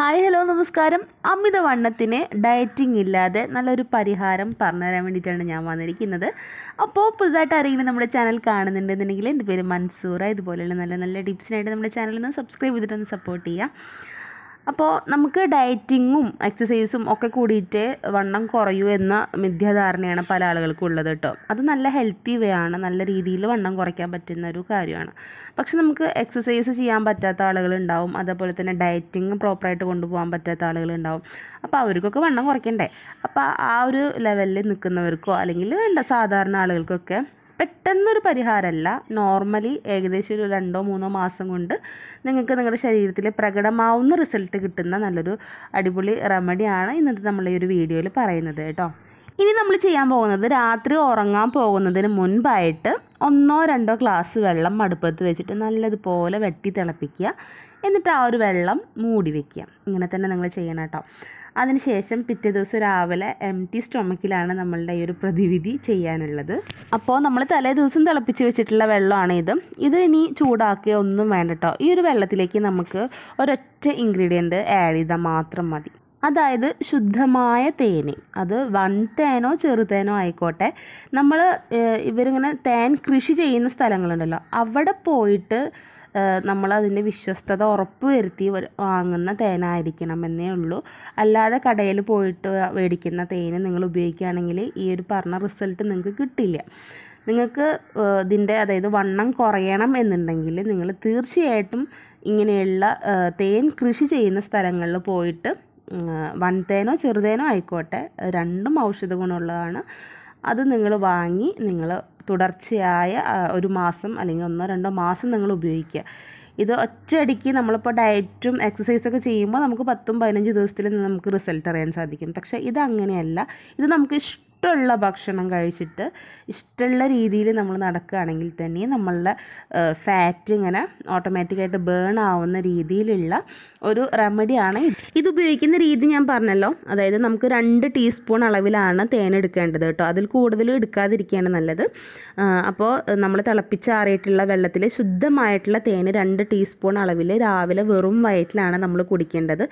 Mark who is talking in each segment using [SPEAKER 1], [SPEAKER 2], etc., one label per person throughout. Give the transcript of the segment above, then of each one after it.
[SPEAKER 1] hi hello നമസ്കാരം വണ്ണത്തിന് dieting ഇല്ലാതെ നല്ലൊരു പരിഹാരം പറഞ്ഞു തരാൻ വേണ്ടിയിട്ടാണ് ഞാൻ വന്നിരിക്കുന്നത് അപ്പോൾ പുതുതായിട്ട് അറിയുന്ന നമ്മുടെ ചാനൽ കാണുന്നുണ്ടെന്നുണ്ടെങ്കിൽ എൻ്റെ പേര് മൻസൂറ ഇതുപോലെയുള്ള നല്ല നല്ല ടിപ്സിനായിട്ട് നമ്മുടെ ചാനലിൽ നിന്ന് സബ്സ്ക്രൈബ് ചെയ്തിട്ടൊന്ന് സപ്പോർട്ട് ചെയ്യുക അപ്പോൾ നമുക്ക് ഡയറ്റിങ്ങും എക്സസൈസും ഒക്കെ കൂടിയിട്ട് വണ്ണം കുറയൂ എന്ന മിഥ്യാധാരണയാണ് പല ആളുകൾക്കും ഉള്ളത് കേട്ടോ അത് നല്ല ഹെൽത്തി വേ ആണ് നല്ല രീതിയിൽ വണ്ണം കുറയ്ക്കാൻ പറ്റുന്ന ഒരു കാര്യമാണ് പക്ഷെ നമുക്ക് എക്സസൈസ് ചെയ്യാൻ പറ്റാത്ത ആളുകളുണ്ടാവും അതേപോലെ തന്നെ ഡയറ്റിങ് പ്രോപ്പറായിട്ട് കൊണ്ടുപോകാൻ പറ്റാത്ത ആളുകളുണ്ടാവും അപ്പോൾ അവർക്കൊക്കെ വണ്ണം കുറയ്ക്കണ്ടേ അപ്പോൾ ആ ഒരു ലെവലിൽ നിൽക്കുന്നവർക്കോ അല്ലെങ്കിൽ വേണ്ട സാധാരണ ആളുകൾക്കൊക്കെ പെട്ടെന്നൊരു പരിഹാരമല്ല നോർമലി ഏകദേശം ഒരു രണ്ടോ മൂന്നോ മാസം കൊണ്ട് നിങ്ങൾക്ക് നിങ്ങളുടെ ശരീരത്തിൽ പ്രകടമാവുന്ന റിസൾട്ട് കിട്ടുന്ന നല്ലൊരു അടിപൊളി റെമഡിയാണ് ഇന്നത്തെ നമ്മൾ ഈ ഒരു വീഡിയോയിൽ പറയുന്നത് കേട്ടോ ഇനി നമ്മൾ ചെയ്യാൻ പോകുന്നത് രാത്രി ഉറങ്ങാൻ പോകുന്നതിന് മുൻപായിട്ട് ഒന്നോ രണ്ടോ ഗ്ലാസ് വെള്ളം അടുപ്പത്ത് വെച്ചിട്ട് നല്ലതുപോലെ വെട്ടി തിളപ്പിക്കുക എന്നിട്ട് ആ ഒരു വെള്ളം മൂടി വെക്കുക ഇങ്ങനെ തന്നെ നിങ്ങൾ ചെയ്യണം കേട്ടോ അതിനുശേഷം പിറ്റേ ദിവസം രാവിലെ എം ടി സ്റ്റൊമക്കിലാണ് നമ്മളുടെ ഈ ഒരു പ്രതിവിധി ചെയ്യാനുള്ളത് അപ്പോൾ നമ്മൾ തലേ ദിവസം തിളപ്പിച്ച് വെച്ചിട്ടുള്ള വെള്ളമാണ് ഇത് ഇത് ഇനി ചൂടാക്കിയ ഒന്നും വേണ്ട കേട്ടോ ഈ ഒരു വെള്ളത്തിലേക്ക് നമുക്ക് ഒരൊറ്റ ഇൻഗ്രീഡിയൻറ്റ് ആഡ് ചെയ്താൽ മാത്രം മതി അതായത് ശുദ്ധമായ തേൻ അത് വൺ തേനോ ചെറുതേനോ ആയിക്കോട്ടെ നമ്മൾ ഇവരിങ്ങനെ തേൻ കൃഷി ചെയ്യുന്ന സ്ഥലങ്ങളുണ്ടല്ലോ അവിടെ പോയിട്ട് നമ്മൾ അതിൻ്റെ വിശ്വസ്തത ഉറപ്പ് വരുത്തി വാങ്ങുന്ന തേനായിരിക്കണം എന്നേ ഉള്ളൂ അല്ലാതെ കടയിൽ പോയിട്ട് മേടിക്കുന്ന തേന് നിങ്ങൾ ഉപയോഗിക്കുകയാണെങ്കിൽ ഈ ഒരു പറഞ്ഞ റിസൾട്ട് നിങ്ങൾക്ക് കിട്ടില്ല നിങ്ങൾക്ക് ഇതിൻ്റെ അതായത് വണ്ണം കുറയണം എന്നുണ്ടെങ്കിൽ നിങ്ങൾ തീർച്ചയായിട്ടും ഇങ്ങനെയുള്ള തേൻ കൃഷി ചെയ്യുന്ന സ്ഥലങ്ങളിൽ പോയിട്ട് വൻതേനോ ചെറുതേനോ ആയിക്കോട്ടെ രണ്ടും ഔഷധ ഗുണമുള്ളതാണ് അത് നിങ്ങൾ വാങ്ങി നിങ്ങൾ തുടർച്ചയായ ഒരു മാസം അല്ലെങ്കിൽ ഒന്നോ രണ്ടോ മാസം നിങ്ങൾ ഉപയോഗിക്കുക ഇത് ഒറ്റയടിക്ക് നമ്മളിപ്പോൾ ഡയറ്റും എക്സസൈസൊക്കെ ചെയ്യുമ്പോൾ നമുക്ക് പത്തും പതിനഞ്ച് ദിവസത്തിൽ നമുക്ക് റിസൾട്ട് അറിയാൻ സാധിക്കും പക്ഷേ ഇത് അങ്ങനെയല്ല ഇത് നമുക്ക് ഇഷ്ടം ഇഷ്ടമുള്ള ഭക്ഷണം കഴിച്ചിട്ട് ഇഷ്ടമുള്ള രീതിയിൽ നമ്മൾ നടക്കുകയാണെങ്കിൽ തന്നെ നമ്മളുടെ ഫാറ്റ് ഇങ്ങനെ ഓട്ടോമാറ്റിക്കായിട്ട് ബേൺ ആവുന്ന രീതിയിലുള്ള ഒരു റെമഡിയാണ് ഇത് ഇത് ഉപയോഗിക്കുന്ന രീതി ഞാൻ പറഞ്ഞല്ലോ അതായത് നമുക്ക് രണ്ട് ടീസ്പൂൺ അളവിലാണ് തേൻ എടുക്കേണ്ടത് കേട്ടോ അതിൽ കൂടുതൽ എടുക്കാതിരിക്കുകയാണ് നല്ലത് അപ്പോൾ നമ്മൾ തിളപ്പിച്ചാറിയിട്ടുള്ള വെള്ളത്തിൽ ശുദ്ധമായിട്ടുള്ള തേൻ രണ്ട് ടീസ്പൂൺ അളവിൽ രാവിലെ വെറും വയറ്റിലാണ് നമ്മൾ കുടിക്കേണ്ടത്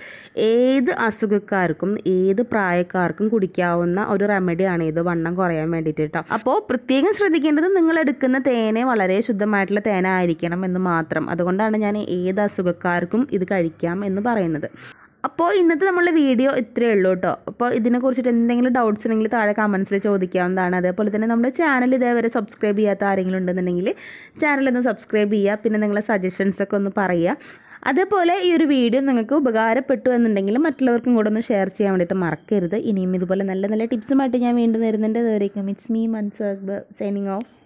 [SPEAKER 1] ഏത് അസുഖക്കാർക്കും ഏത് പ്രായക്കാർക്കും കുടിക്കാവുന്ന ഒരു റെമഡിയാണ് തേനാണ് ഇത് വണ്ണം കുറയാൻ വേണ്ടിയിട്ട് കേട്ടോ അപ്പോൾ പ്രത്യേകം ശ്രദ്ധിക്കേണ്ടത് നിങ്ങൾ എടുക്കുന്ന തേനെ വളരെ ശുദ്ധമായിട്ടുള്ള തേന ആയിരിക്കണം എന്ന് മാത്രം അതുകൊണ്ടാണ് ഞാൻ ഏത് അസുഖക്കാർക്കും ഇത് കഴിക്കാം എന്ന് പറയുന്നത് അപ്പോൾ ഇന്നത്തെ നമ്മളുടെ വീഡിയോ ഇത്രയേ ഉള്ളൂ കേട്ടോ അപ്പോൾ ഇതിനെക്കുറിച്ചിട്ട് എന്തെങ്കിലും ഡൗട്ട്സ് ഉണ്ടെങ്കിൽ താഴെ കമൻസിൽ ചോദിക്കാവുന്നതാണ് അതേപോലെ തന്നെ നമ്മുടെ ചാനൽ ഇതേവരെ സബ്സ്ക്രൈബ് ചെയ്യാത്ത ആരെങ്കിലും ഉണ്ടെന്നുണ്ടെങ്കിൽ ചാനലൊന്ന് സബ്സ്ക്രൈബ് ചെയ്യുക പിന്നെ നിങ്ങളുടെ സജഷൻസൊക്കെ ഒന്ന് പറയുക അതുപോലെ ഈ ഒരു വീഡിയോ നിങ്ങൾക്ക് ഉപകാരപ്പെട്ടു എന്നുണ്ടെങ്കിൽ മറ്റുള്ളവർക്കും കൂടെ ഒന്ന് ഷെയർ ചെയ്യാൻ വേണ്ടിയിട്ട് മറക്കരുത് ഇനിയും ഇതുപോലെ നല്ല നല്ല ടിപ്സുമായിട്ട് ഞാൻ വീണ്ടും വരുന്നുണ്ട് ഇതുവരേക്കും ഇറ്റ്സ് മീ മൻസ് സൈനിങ് ഓഫ്